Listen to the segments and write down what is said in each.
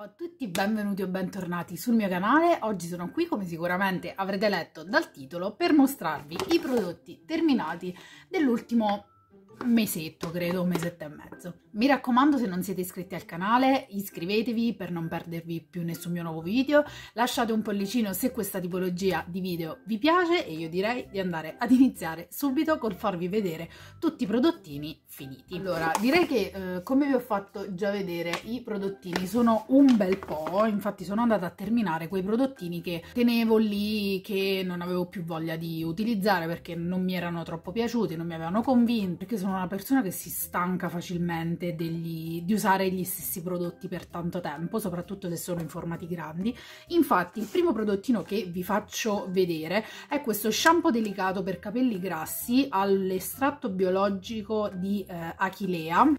Ciao a tutti, benvenuti o bentornati sul mio canale. Oggi sono qui, come sicuramente avrete letto dal titolo, per mostrarvi i prodotti terminati dell'ultimo mesetto, credo, un mesetto e mezzo. Mi raccomando, se non siete iscritti al canale, iscrivetevi per non perdervi più nessun mio nuovo video, lasciate un pollicino se questa tipologia di video vi piace e io direi di andare ad iniziare subito col farvi vedere tutti i prodottini finiti. Allora, direi che eh, come vi ho fatto già vedere, i prodottini sono un bel po', infatti sono andata a terminare quei prodottini che tenevo lì, che non avevo più voglia di utilizzare perché non mi erano troppo piaciuti, non mi avevano convinto, perché sono sono una persona che si stanca facilmente degli, di usare gli stessi prodotti per tanto tempo, soprattutto se sono in formati grandi. Infatti il primo prodottino che vi faccio vedere è questo shampoo delicato per capelli grassi all'estratto biologico di eh, Achillea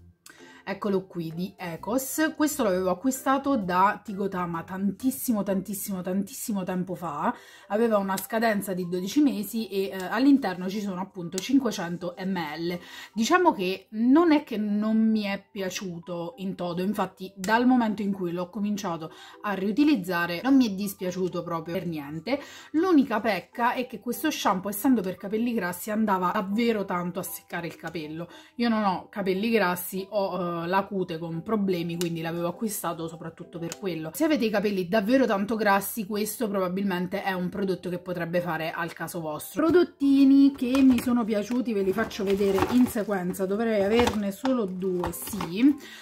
eccolo qui di Ecos questo l'avevo acquistato da Tigotama tantissimo tantissimo tantissimo tempo fa aveva una scadenza di 12 mesi e eh, all'interno ci sono appunto 500 ml diciamo che non è che non mi è piaciuto in todo infatti dal momento in cui l'ho cominciato a riutilizzare non mi è dispiaciuto proprio per niente l'unica pecca è che questo shampoo essendo per capelli grassi andava davvero tanto a seccare il capello io non ho capelli grassi ho eh, la cute con problemi, quindi l'avevo acquistato soprattutto per quello. Se avete i capelli davvero tanto grassi, questo probabilmente è un prodotto che potrebbe fare al caso vostro. Prodottini che mi sono piaciuti, ve li faccio vedere in sequenza, dovrei averne solo due, sì.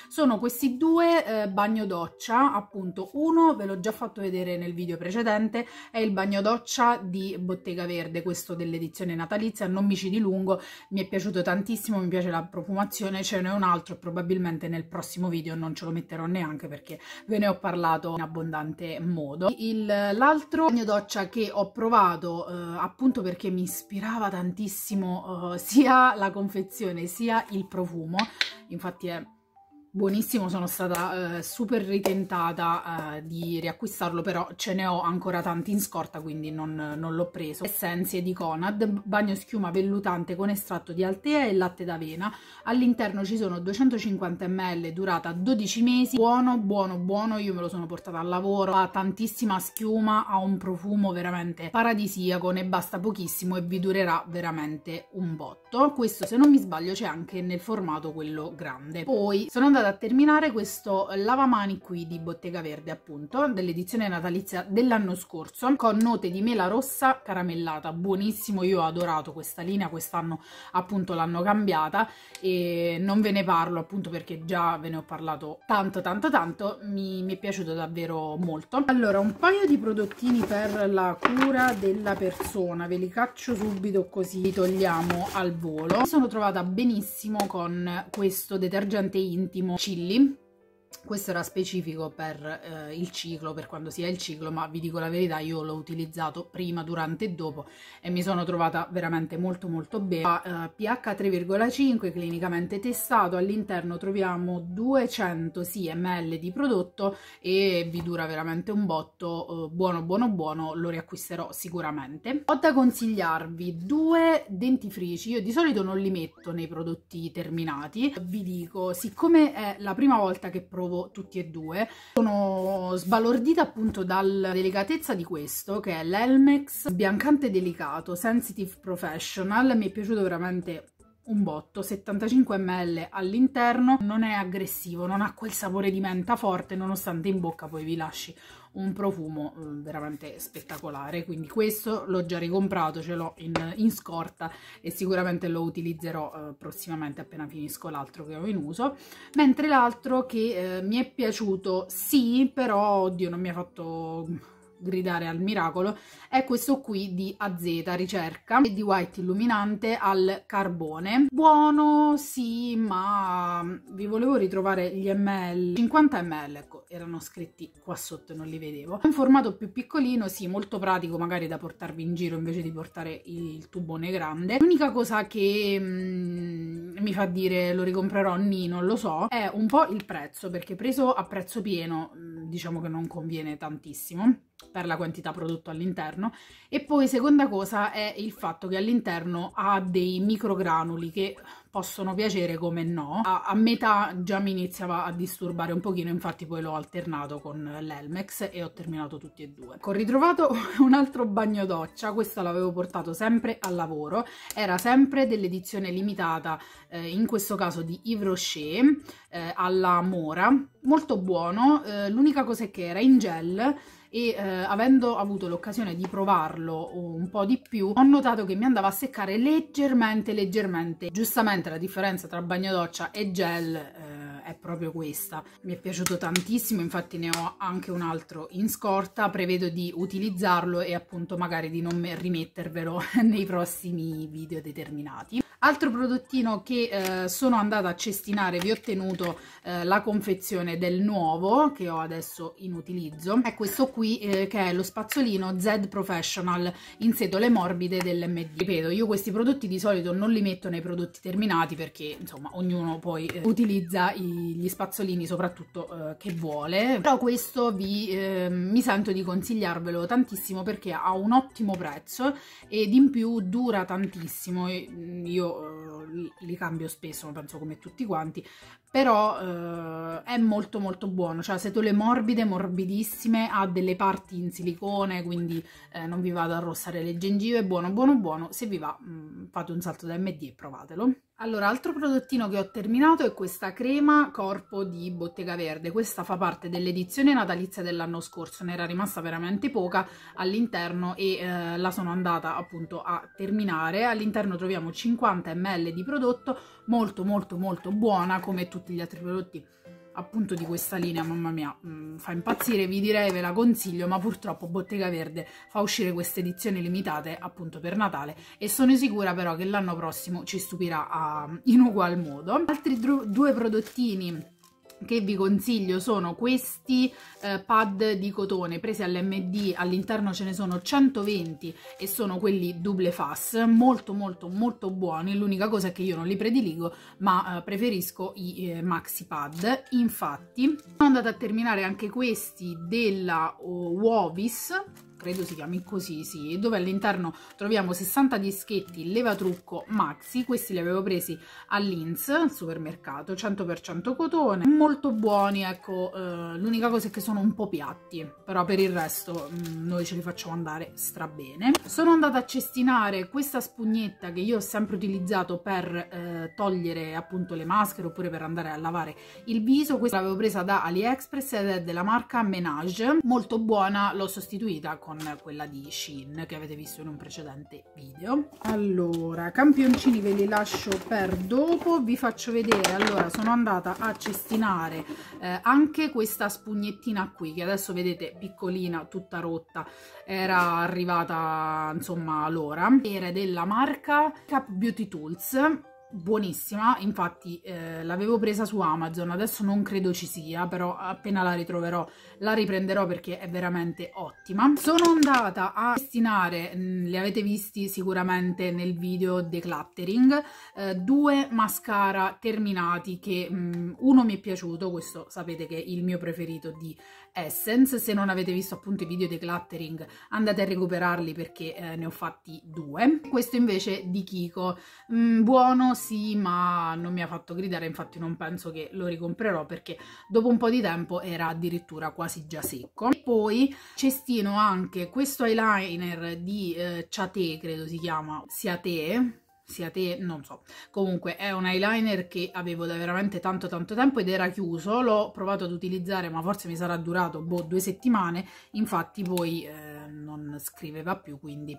Sono questi due eh, bagno doccia, appunto uno ve l'ho già fatto vedere nel video precedente, è il bagno doccia di Bottega Verde, questo dell'edizione natalizia, non mi ci dilungo, mi è piaciuto tantissimo, mi piace la profumazione, ce n'è un altro probabilmente probabilmente nel prossimo video non ce lo metterò neanche perché ve ne ho parlato in abbondante modo. L'altro bagno doccia che ho provato eh, appunto perché mi ispirava tantissimo eh, sia la confezione sia il profumo, infatti è buonissimo, sono stata eh, super ritentata eh, di riacquistarlo, però ce ne ho ancora tanti in scorta, quindi non, non l'ho preso. Essenzie di Conad, bagno schiuma vellutante con estratto di altea e latte d'avena. All'interno ci sono 250 ml, durata 12 mesi, buono, buono, buono, io me lo sono portata al lavoro, ha tantissima schiuma, ha un profumo veramente paradisiaco, ne basta pochissimo e vi durerà veramente un botto. Questo, se non mi sbaglio, c'è anche nel formato quello grande. Poi sono andata andata a terminare questo lavamani qui di Bottega Verde appunto dell'edizione natalizia dell'anno scorso con note di mela rossa caramellata buonissimo io ho adorato questa linea quest'anno appunto l'hanno cambiata e non ve ne parlo appunto perché già ve ne ho parlato tanto tanto tanto mi, mi è piaciuto davvero molto allora un paio di prodottini per la cura della persona ve li caccio subito così li togliamo al volo mi sono trovata benissimo con questo detergente intimo Cilli questo era specifico per eh, il ciclo, per quando si è il ciclo, ma vi dico la verità, io l'ho utilizzato prima, durante e dopo e mi sono trovata veramente molto molto bene. eh, pH 3,5, clinicamente testato, all'interno troviamo 200 sì, ml di prodotto e vi dura veramente un botto, eh, buono buono buono, lo riacquisterò sicuramente. Ho da consigliarvi due dentifrici, io di solito non li metto nei prodotti terminati, vi dico, siccome è la prima volta che provo provo tutti e due. Sono sbalordita appunto dalla delicatezza di questo, che è l'Elmex Biancante Delicato Sensitive Professional. Mi è piaciuto veramente un botto, 75 ml all'interno, non è aggressivo, non ha quel sapore di menta forte nonostante in bocca poi vi lasci un profumo eh, veramente spettacolare quindi questo l'ho già ricomprato ce l'ho in, in, scorta e sicuramente lo utilizzerò eh, prossimamente appena finisco l'altro che ho in uso mentre l'altro che eh, mi è piaciuto sì però oddio non mi ha fatto gridare al miracolo, è questo qui di AZ ricerca e di White illuminante al carbone. Buono, sì, ma mm, vi volevo ritrovare gli ml, 50 ml, ecco, erano scritti qua sotto, non li vedevo. Un formato più piccolino, sì, molto pratico, magari da portarvi in giro invece di portare il tubone grande. L'unica cosa che mm, mi fa dire lo ricomprerò, ni, non lo so, è un po' il prezzo, perché preso a prezzo pieno, mm, diciamo che non conviene tantissimo per la quantità prodotto all'interno e poi seconda cosa è il fatto che all'interno ha dei microgranuli che possono piacere come no a, a, metà già mi iniziava a disturbare un pochino infatti poi l'ho alternato con l'Elmex e ho terminato tutti e due ho ritrovato un altro bagno doccia questo l'avevo portato sempre al lavoro era sempre dell'edizione limitata eh, in questo caso di Yves Rocher eh, alla mora molto buono eh, l'unica cosa è che era in gel e eh, avendo avuto l'occasione di provarlo un po' di più ho notato che mi andava a seccare leggermente leggermente giustamente la differenza tra bagno doccia e gel eh, è proprio questa mi è piaciuto tantissimo infatti ne ho anche un altro in scorta prevedo di utilizzarlo e appunto magari di non rimettervelo nei prossimi video determinati altro prodottino che eh, sono andata a cestinare vi ho tenuto eh, la confezione del nuovo che ho adesso in utilizzo è questo qui eh, che è lo spazzolino Z Professional in setole morbide dell'MD ripeto io questi prodotti di solito non li metto nei prodotti terminati perché insomma ognuno poi eh, utilizza i, gli spazzolini soprattutto eh, che vuole però questo vi, ehm, mi sento di consigliarvelo tantissimo perché ha un ottimo prezzo ed in più dura tantissimo mm, io eh, li cambio spesso, ma penso come tutti quanti, però eh, è molto molto buono, cioè setole morbide, morbidissime, ha delle parti in silicone, quindi eh, non vi vado a arrossare le gengive, buono buono buono, se vi va mh, mm, fate un salto da MD e provatelo. Allora, altro prodottino che ho terminato è questa crema corpo di Bottega Verde, questa fa parte dell'edizione natalizia dell'anno scorso, ne era rimasta veramente poca all'interno e eh, la sono andata appunto a terminare, all'interno troviamo 50 ml di prodotto, molto molto molto buona come tutti tutti gli altri prodotti appunto di questa linea, mamma mia, mh, mm, fa impazzire, vi direi, ve la consiglio, ma purtroppo Bottega Verde fa uscire queste edizioni limitate appunto per Natale e sono sicura però che l'anno prossimo ci stupirà a, ah, in ugual modo. Altri due prodottini che vi consiglio sono questi eh, pad di cotone presi all'MD, all'interno ce ne sono 120 e sono quelli double fast, molto molto molto buoni, l'unica cosa è che io non li prediligo ma eh, preferisco i eh, maxi pad, infatti sono andata a terminare anche questi della oh, Wovis credo si chiami così, sì, dove all'interno troviamo 60 dischetti levatrucco maxi, questi li avevo presi all'Inz, al supermercato, 100% cotone, molto buoni, ecco, eh, l'unica cosa è che sono un po' piatti, però per il resto mh, mm, noi ce li facciamo andare strabene. Sono andata a cestinare questa spugnetta che io ho sempre utilizzato per eh, togliere appunto le maschere oppure per andare a lavare il viso, questa l'avevo presa da AliExpress ed è della marca Menage, molto buona, l'ho sostituita con con quella di Shin che avete visto in un precedente video. Allora, campioncini ve li lascio per dopo, vi faccio vedere, allora sono andata a cestinare eh, anche questa spugnettina qui che adesso vedete piccolina, tutta rotta, era arrivata insomma l'ora, era della marca Cap Beauty Tools buonissima, infatti eh, l'avevo presa su Amazon, adesso non credo ci sia, però appena la ritroverò la riprenderò perché è veramente ottima. Sono andata a destinare, mm, li avete visti sicuramente nel video decluttering, eh, due mascara terminati che mh, mm, uno mi è piaciuto, questo sapete che è il mio preferito di Essence. Se non avete visto appunto i video di cluttering andate a recuperarli perché eh, ne ho fatti due. Questo invece di Kiko, mm, buono sì ma non mi ha fatto gridare, infatti non penso che lo ricomprerò perché dopo un po' di tempo era addirittura quasi già secco. E poi cestino anche questo eyeliner di eh, Chate, credo si chiama, Siate, sia te, non so. Comunque è un eyeliner che avevo da veramente tanto tanto tempo ed era chiuso, l'ho provato ad utilizzare ma forse mi sarà durato boh due settimane, infatti poi eh, non scriveva più quindi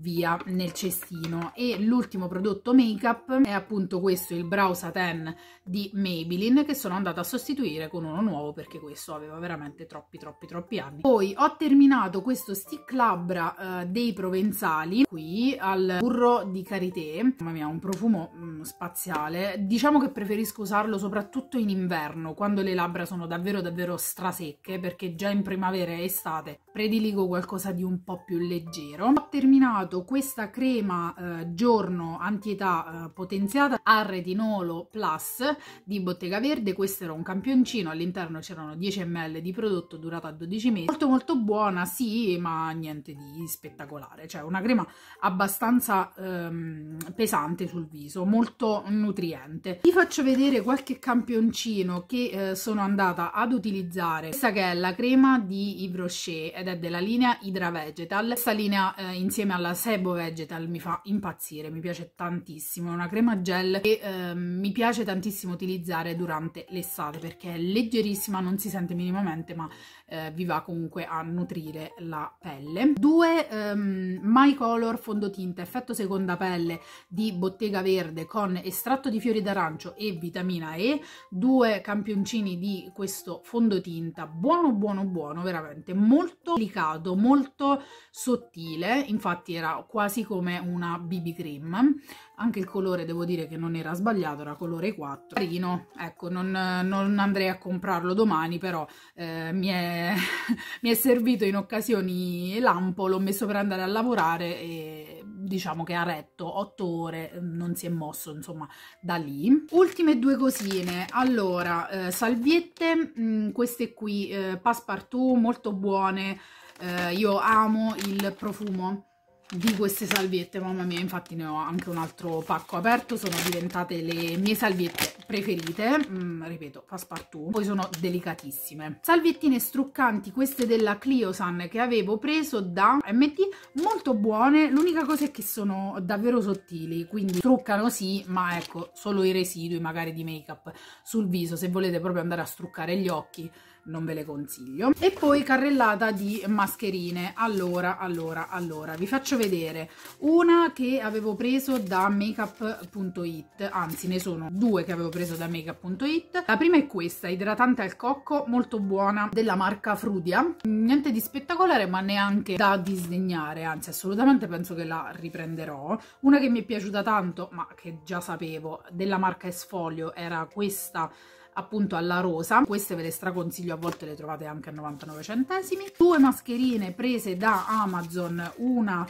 via nel cestino e l'ultimo prodotto make up è appunto questo il brow satin di Maybelline che sono andata a sostituire con uno nuovo perché questo aveva veramente troppi troppi troppi anni poi ho terminato questo stick labbra eh, dei provenzali qui al burro di karité mamma mia un profumo mm, spaziale diciamo che preferisco usarlo soprattutto in inverno quando le labbra sono davvero davvero strasecche perché già in primavera e estate prediligo qualcosa di un po' più leggero ho terminato usato questa crema eh, giorno antietà eh, potenziata a retinolo plus di Bottega Verde, questo era un campioncino, all'interno c'erano 10 ml di prodotto durata 12 mesi, molto molto buona sì ma niente di spettacolare, cioè una crema abbastanza ehm, pesante sul viso, molto nutriente. Vi faccio vedere qualche campioncino che eh, sono andata ad utilizzare, questa che è la crema di Yves Rocher ed è della linea Hydra Vegetal, questa linea eh, insieme alla Sebo Vegetal mi fa impazzire, mi piace tantissimo, è una crema gel che eh, mi piace tantissimo utilizzare durante l'estate perché è leggerissima, non si sente minimamente ma eh, vi va comunque a nutrire la pelle. Due ehm, My Color fondotinta effetto seconda pelle di Bottega Verde con estratto di fiori d'arancio e vitamina E, due campioncini di questo fondotinta, buono buono buono, veramente molto delicato, molto sottile, infatti è era quasi come una BB cream anche il colore devo dire che non era sbagliato era colore 4 carino ecco non, non andrei a comprarlo domani però eh, mi, è, mi, è, servito in occasioni lampo l'ho messo per andare a lavorare e diciamo che ha retto 8 ore non si è mosso insomma da lì ultime due cosine allora eh, salviette mh, mm, queste qui eh, passepartout molto buone eh, io amo il profumo di queste salviette, mamma mia, infatti ne ho anche un altro pacco aperto, sono diventate le mie salviette preferite, mm, ripeto, passepartout, poi sono delicatissime. Salviettine struccanti, queste della Cliosan che avevo preso da MT, molto buone, l'unica cosa è che sono davvero sottili, quindi struccano sì, ma ecco, solo i residui magari di make-up sul viso, se volete proprio andare a struccare gli occhi, non ve le consiglio e poi carrellata di mascherine allora allora allora vi faccio vedere una che avevo preso da makeup.it anzi ne sono due che avevo preso da makeup.it la prima è questa idratante al cocco molto buona della marca Frudia niente di spettacolare ma neanche da disdegnare anzi assolutamente penso che la riprenderò una che mi è piaciuta tanto ma che già sapevo della marca Esfolio era questa appunto alla rosa queste ve le straconsiglio a volte le trovate anche a 99 centesimi due mascherine prese da amazon una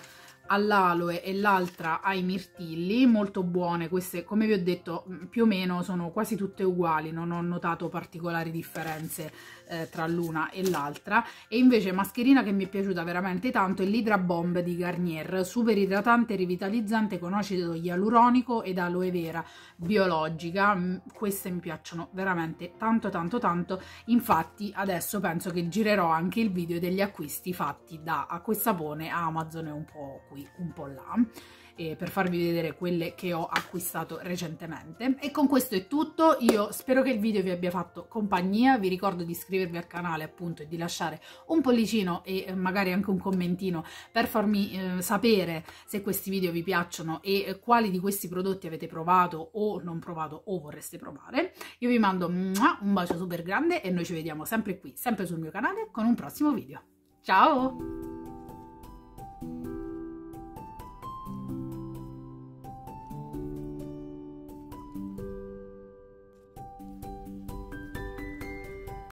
all'aloe e l'altra ai mirtilli, molto buone, queste come vi ho detto più o meno sono quasi tutte uguali, non ho notato particolari differenze eh, tra l'una e l'altra e invece mascherina che mi è piaciuta veramente tanto è l'Hydra Bomb di Garnier super idratante e rivitalizzante con acido ialuronico ed aloe vera biologica mm, queste mi piacciono veramente tanto tanto tanto infatti adesso penso che girerò anche il video degli acquisti fatti da Acquestapone a Amazon e un po' qui un po' là eh, per farvi vedere quelle che ho acquistato recentemente. E con questo è tutto, io spero che il video vi abbia fatto compagnia, vi ricordo di iscrivervi al canale appunto e di lasciare un pollicino e eh, magari anche un commentino per farmi eh, sapere se questi video vi piacciono e eh, quali di questi prodotti avete provato o non provato o vorreste provare. Io vi mando un bacio super grande e noi ci vediamo sempre qui, sempre sul mio canale con un prossimo video. Ciao!